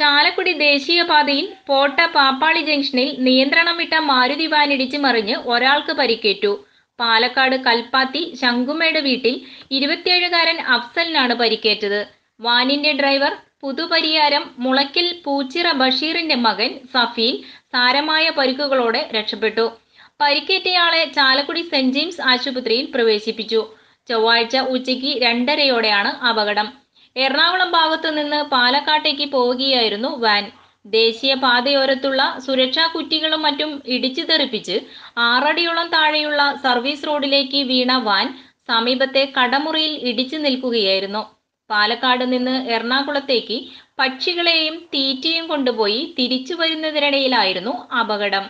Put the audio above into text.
ചാലക്കുടി ദേശീയപാതയിൽ പോട്ട പാപ്പാളി ജംഗ്ഷനിൽ നിയന്ത്രണം വിട്ട മാരുതി വാനിടിച്ച് മറിഞ്ഞ് ഒരാൾക്ക് പരിക്കേറ്റു പാലക്കാട് കൽപ്പാത്തി ശങ്കുമേട് വീട്ടിൽ ഇരുപത്തിയേഴുകാരൻ അഫ്സലിനാണ് പരിക്കേറ്റത് വാനിന്റെ ഡ്രൈവർ പുതുപരിയാരം മുളയ്ക്കൽ പൂച്ചിറ ബഷീറിന്റെ മകൻ സഫീൻ സാരമായ പരിക്കുകളോടെ രക്ഷപ്പെട്ടു പരിക്കേറ്റയാളെ ചാലക്കുടി സെന്റ് ജെയിംസ് ആശുപത്രിയിൽ പ്രവേശിപ്പിച്ചു ചൊവ്വാഴ്ച ഉച്ചയ്ക്ക് രണ്ടരയോടെയാണ് അപകടം എറണാകുളം ഭാഗത്തു നിന്ന് പാലക്കാട്ടേക്ക് പോവുകയായിരുന്നു വാൻ ദേശീയ പാതയോരത്തുള്ള സുരക്ഷാ കുറ്റികളും മറ്റും ഇടിച്ചു തെറിപ്പിച്ച് ആറടിയോളം താഴെയുള്ള സർവീസ് റോഡിലേക്ക് വീണ വാൻ സമീപത്തെ കടമുറിയിൽ ഇടിച്ചു നിൽക്കുകയായിരുന്നു പാലക്കാട് നിന്ന് എറണാകുളത്തേക്ക് പക്ഷികളെയും തീറ്റയും കൊണ്ടുപോയി തിരിച്ചു വരുന്നതിനിടയിലായിരുന്നു അപകടം